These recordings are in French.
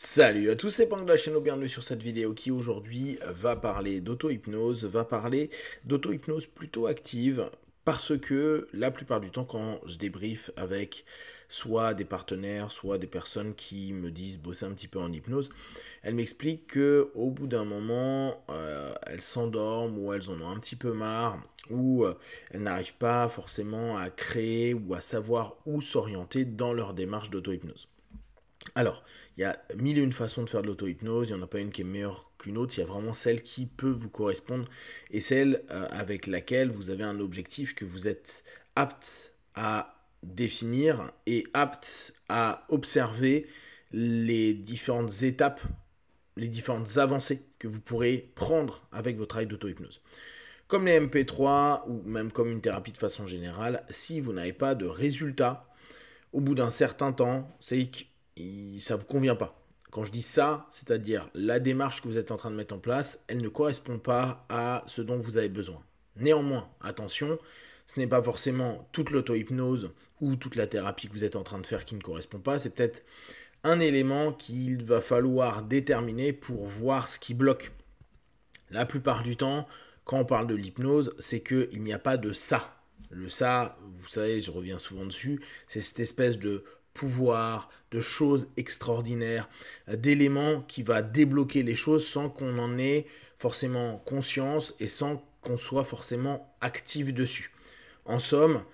Salut à tous, c'est Pang de la chaîne bienvenue sur cette vidéo qui aujourd'hui va parler d'auto-hypnose, va parler d'auto-hypnose plutôt active parce que la plupart du temps quand je débrief avec soit des partenaires, soit des personnes qui me disent bosser un petit peu en hypnose, elles m'expliquent que au bout d'un moment, euh, elles s'endorment ou elles en ont un petit peu marre ou euh, elles n'arrivent pas forcément à créer ou à savoir où s'orienter dans leur démarche d'auto-hypnose. Alors, il y a mille et une façons de faire de l'auto-hypnose, il n'y en a pas une qui est meilleure qu'une autre, il y a vraiment celle qui peut vous correspondre et celle euh, avec laquelle vous avez un objectif que vous êtes apte à définir et apte à observer les différentes étapes, les différentes avancées que vous pourrez prendre avec votre travail d'auto-hypnose. Comme les MP3 ou même comme une thérapie de façon générale, si vous n'avez pas de résultat au bout d'un certain temps, c'est que ça ne vous convient pas. Quand je dis ça, c'est-à-dire la démarche que vous êtes en train de mettre en place, elle ne correspond pas à ce dont vous avez besoin. Néanmoins, attention, ce n'est pas forcément toute l'auto-hypnose ou toute la thérapie que vous êtes en train de faire qui ne correspond pas, c'est peut-être un élément qu'il va falloir déterminer pour voir ce qui bloque. La plupart du temps, quand on parle de l'hypnose, c'est qu'il n'y a pas de ça. Le ça, vous savez, je reviens souvent dessus, c'est cette espèce de pouvoir, de choses extraordinaires, euh, d'éléments qui va débloquer les choses sans qu'on en ait forcément conscience et sans qu'on soit forcément actif dessus. En somme,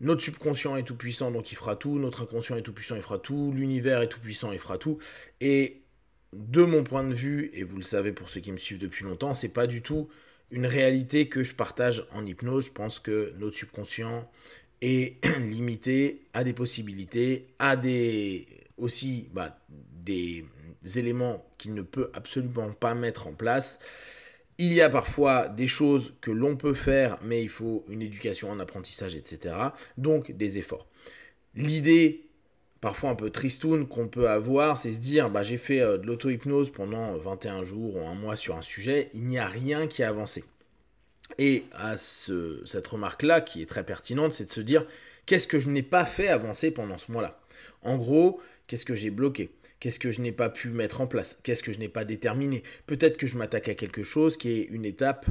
notre subconscient est tout puissant, donc il fera tout, notre inconscient est tout puissant, il fera tout, l'univers est tout puissant, il fera tout. Et de mon point de vue, et vous le savez pour ceux qui me suivent depuis longtemps, c'est pas du tout une réalité que je partage en hypnose. Je pense que notre subconscient est limité à des possibilités, à des aussi bah, des éléments qu'il ne peut absolument pas mettre en place. Il y a parfois des choses que l'on peut faire, mais il faut une éducation, en apprentissage, etc. Donc des efforts. L'idée, parfois un peu tristoun, qu'on peut avoir, c'est se dire bah, j'ai fait euh, de l'auto-hypnose pendant 21 euh, jours ou un mois sur un sujet, il n'y a rien qui a avancé. Et à ce, cette remarque-là, qui est très pertinente, c'est de se dire qu'est-ce que je n'ai pas fait avancer pendant ce mois-là En gros, qu'est-ce que j'ai bloqué Qu'est-ce que je n'ai pas pu mettre en place Qu'est-ce que je n'ai pas déterminé Peut-être que je m'attaque à quelque chose qui est une étape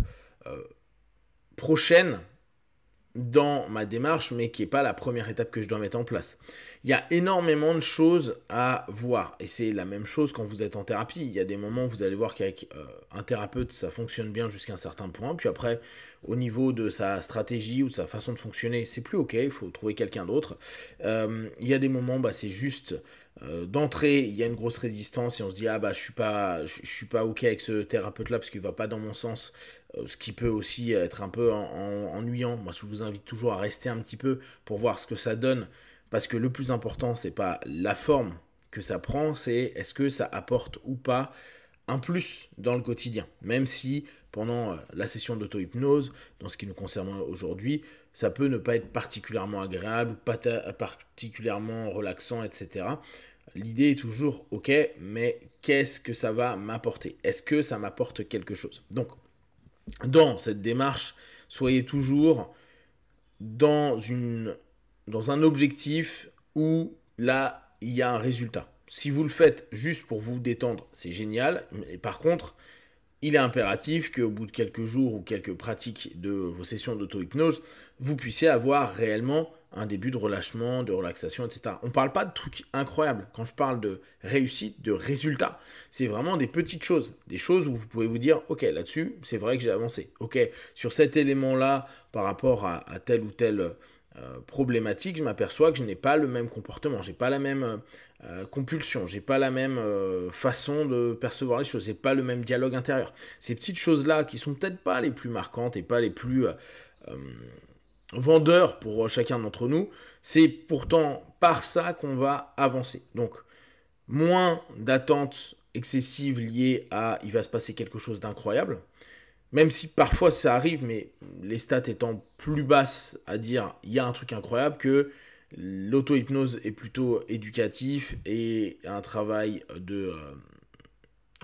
euh, prochaine dans ma démarche, mais qui n'est pas la première étape que je dois mettre en place. Il y a énormément de choses à voir, et c'est la même chose quand vous êtes en thérapie. Il y a des moments où vous allez voir qu'avec euh, un thérapeute, ça fonctionne bien jusqu'à un certain point, puis après, au niveau de sa stratégie ou de sa façon de fonctionner, c'est plus ok, il faut trouver quelqu'un d'autre. Euh, il y a des moments, bah, c'est juste euh, d'entrée, il y a une grosse résistance et on se dit ah bah je suis pas je, suis pas ok avec ce thérapeute là parce qu'il va pas dans mon sens, euh, ce qui peut aussi être un peu ennuyant. Moi je vous invite toujours à rester un petit peu pour voir ce que ça donne parce que le plus important c'est pas la forme que ça prend, c'est est-ce que ça apporte ou pas un plus dans le quotidien, même si pendant euh, la session d'auto-hypnose, dans ce qui nous concerne aujourd'hui, ça peut ne pas être particulièrement agréable, pas particulièrement relaxant, etc. L'idée est toujours, ok, mais qu'est-ce que ça va m'apporter Est-ce que ça m'apporte quelque chose Donc, dans cette démarche, soyez toujours dans, une, dans un objectif où là, il y a un résultat si vous le faites juste pour vous détendre, c'est génial. Mais par contre, il est impératif qu'au bout de quelques jours ou quelques pratiques de vos sessions d'auto-hypnose, vous puissiez avoir réellement un début de relâchement, de relaxation, etc. On ne parle pas de trucs incroyables. Quand je parle de réussite, de résultat, c'est vraiment des petites choses. Des choses où vous pouvez vous dire, OK, là-dessus, c'est vrai que j'ai avancé. OK, sur cet élément-là, par rapport à tel ou tel euh, problématique, je m'aperçois que je n'ai pas le même comportement, j'ai pas la même compulsion, euh, compulsion, j'ai pas la même euh, façon de percevoir les choses, j'ai pas le même dialogue intérieur. Ces petites choses-là qui sont peut-être pas les plus marquantes et pas les plus vendeurs pour chacun d'entre nous, c'est pourtant par ça qu'on va avancer. Donc moins d'attentes excessives liées à il va se passer quelque chose d'incroyable, même si parfois ça arrive, mais les stats étant plus basses à dire il y a un truc incroyable, que l'auto-hypnose est plutôt éducatif et un travail de euh,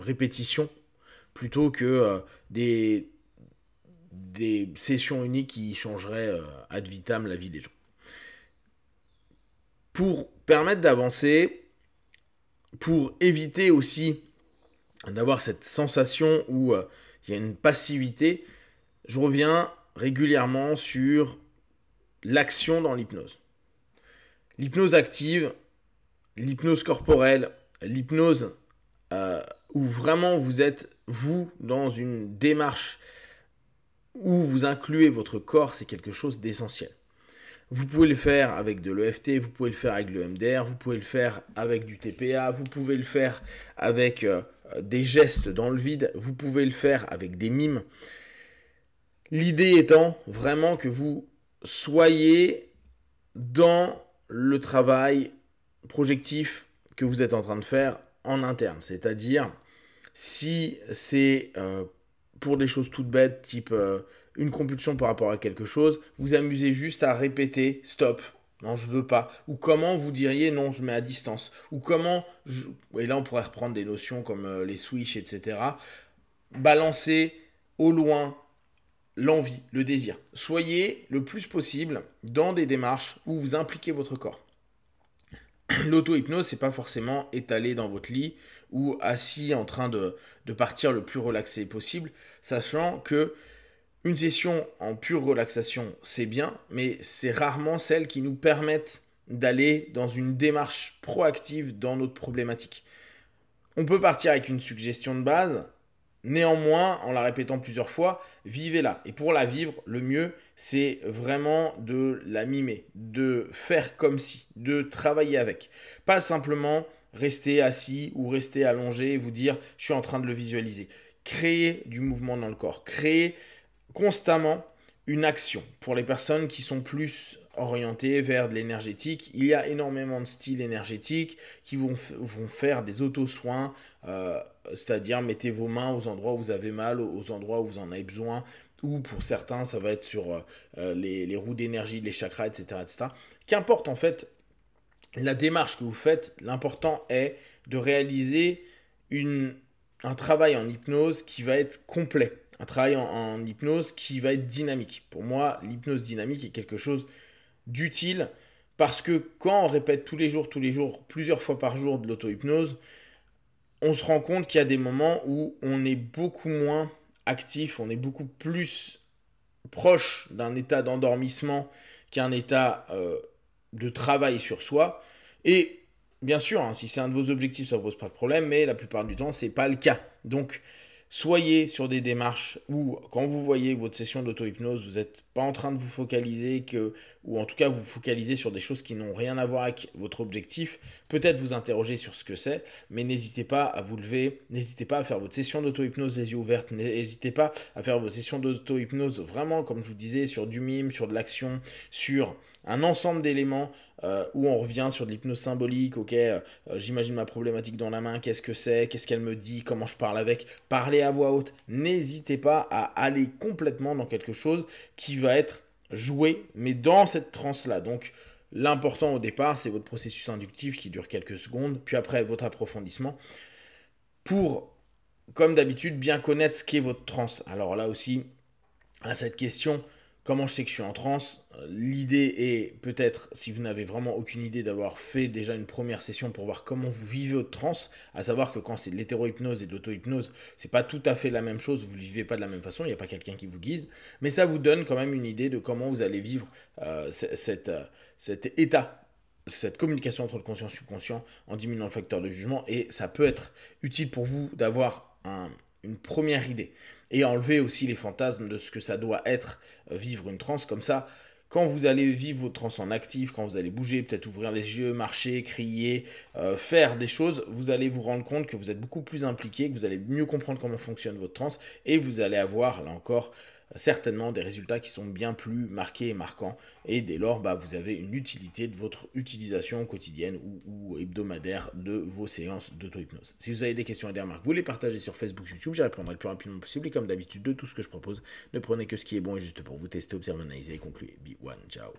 répétition plutôt que euh, des, des sessions uniques qui changeraient euh, ad vitam la vie des gens. Pour permettre d'avancer, pour éviter aussi d'avoir cette sensation où il y a une passivité. Je reviens régulièrement sur l'action dans l'hypnose. L'hypnose active, l'hypnose corporelle, l'hypnose euh, où vraiment vous êtes, vous, dans une démarche où vous incluez votre corps, c'est quelque chose d'essentiel. Vous pouvez le faire avec de l'EFT, vous pouvez le faire avec le MDR, vous pouvez le faire avec du TPA, vous pouvez le faire avec euh, euh, des gestes dans le vide, vous pouvez le faire avec des mimes. L'idée étant vraiment que vous soyez dans le travail projectif que vous êtes en train de faire en interne. C'est-à-dire, si c'est euh, pour des choses toutes bêtes, type euh, une compulsion par rapport à quelque chose, vous amusez juste à répéter stop, non, je veux pas. Ou comment vous diriez non, je mets à distance. Ou comment, je... et là on pourrait reprendre des notions comme euh, les switches, etc. Balancer au loin l'envie, le désir. Soyez le plus possible dans des démarches où vous impliquez votre corps. L'auto-hypnose, c'est pas forcément étalé dans votre lit ou assis en train de, de partir le plus relaxé possible, sachant que une session en pure relaxation, c'est bien, mais c'est rarement celle qui nous permette d'aller dans une démarche proactive dans notre problématique. On peut partir avec une suggestion de base, néanmoins, en la répétant plusieurs fois, vivez-la. Et pour la vivre, le mieux, c'est vraiment de la mimer, de faire comme si, de travailler avec. Pas simplement rester assis ou rester allongé et vous dire je suis en train de le visualiser. Créer du mouvement dans le corps, créer constamment une action. Pour les personnes qui sont plus orientées vers de l'énergétique, il y a énormément de styles énergétiques qui vont, vont faire des auto-soins, euh, c'est-à-dire mettez vos mains aux endroits où vous avez mal, aux endroits où vous en avez besoin, ou pour certains, ça va être sur euh, euh, les, roues d'énergie, les chakras, etc. etc. Qu'importe en fait la démarche que vous faites, l'important est de réaliser une, un travail en hypnose qui va être complet un travail en, hypnose qui va être dynamique. Pour moi, l'hypnose dynamique est quelque chose d'utile parce que quand on répète tous les jours, tous les jours, plusieurs fois par jour de l'auto-hypnose, on se rend compte qu'il y a des moments où on est beaucoup moins actif, on est beaucoup plus proche d'un état d'endormissement qu'un état euh, de travail sur soi. Et bien sûr, hein, si c'est un de vos objectifs, ça ne pose pas de problème, mais la plupart du temps, ce n'est pas le cas. Donc, Soyez sur des démarches où, quand vous voyez votre session d'auto-hypnose, vous n'êtes pas en train de vous focaliser, que, ou en tout cas vous focalisez sur des choses qui n'ont rien à voir avec votre objectif, peut-être vous interroger sur ce que c'est, mais n'hésitez pas à vous lever, n'hésitez pas à faire votre session d'auto-hypnose les yeux ouverts, n'hésitez pas à faire vos sessions d'auto-hypnose vraiment, comme je vous disais, sur du mime, sur de l'action, sur un ensemble d'éléments euh, où on revient sur de l'hypnose symbolique, ok, euh, euh, j'imagine ma problématique dans la main, qu'est-ce que c'est, qu'est-ce qu'elle me dit, comment je parle avec, parler à voix haute, n'hésitez pas à aller complètement dans quelque chose qui va être joué, mais dans cette transe-là. Donc l'important au départ, c'est votre processus inductif qui dure quelques secondes, puis après votre approfondissement, pour, comme d'habitude, bien connaître ce qu'est votre transe. Alors là aussi, à cette question, Comment je sais que je suis en transe L'idée est peut-être, si vous n'avez vraiment aucune idée, d'avoir fait déjà une première session pour voir comment vous vivez votre transe, à savoir que quand c'est de l'hétérohypnose et de l'auto-hypnose, c'est pas tout à fait la même chose, vous ne vivez pas de la même façon, il n'y a pas quelqu'un qui vous guise, mais ça vous donne quand même une idée de comment vous allez vivre euh, cette, euh, cet état cette communication entre le conscient et le subconscient en diminuant le facteur de jugement et ça peut être utile pour vous d'avoir un, une première idée. Et enlever aussi les fantasmes de ce que ça doit être euh, vivre une transe comme ça. Quand vous allez vivre votre transe en actif, quand vous allez bouger, peut-être ouvrir les yeux, marcher, crier, euh, faire des choses, vous allez vous rendre compte que vous êtes beaucoup plus impliqué, que vous allez mieux comprendre comment fonctionne votre transe et vous allez avoir, là encore, certainement des résultats qui sont bien plus marqués et marquants. Et dès lors, bah, vous avez une utilité de votre utilisation quotidienne ou, hebdomadaire de vos séances d'auto-hypnose. Si vous avez des questions et des remarques, vous les partagez sur Facebook, YouTube, j'y répondrai le plus rapidement possible. Et comme d'habitude, de tout ce que je propose, ne prenez que ce qui est bon et juste pour vous tester, observer, analyser et conclure. Be one, ciao